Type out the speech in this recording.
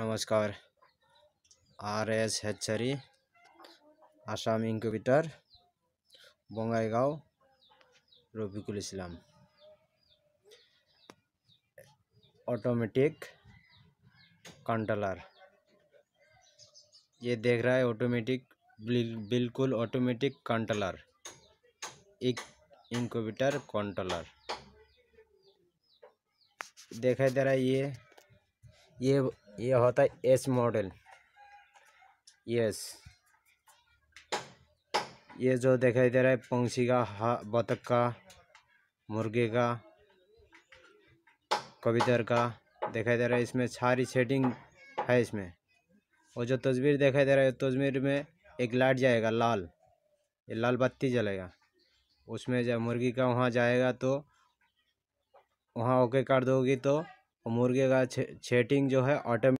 नमस्कार R S हेचारी Assam incubator बंगागव रफिकुल इसलम ऑटोमेटिक कंट्रोलर ये देख रहा है ऑटोमेटिक बिल्कुल ऑटोमेटिक कंट्रोलर एक इंक्यूबेटर कंट्रोलर देखा दे रहा है ये ये ये होता है एस मॉडल यस ये जो दिखाई दे रहा है पंछी का हा बतख का मुर्गे का कबीतर का दिखाई दे रहा है इसमें सारी सेटिंग है इसमें और जो तस्वीर दिखाई दे रहा है तस्वीर में एक लाइट जाएगा लाल ये लाल बत्ती जलेगा उसमें जब मुर्गी का वहाँ जाएगा तो वहाँ ओके कर दोगी तो और मुर्गे का छेटिंग जो है ऑटोमेटिक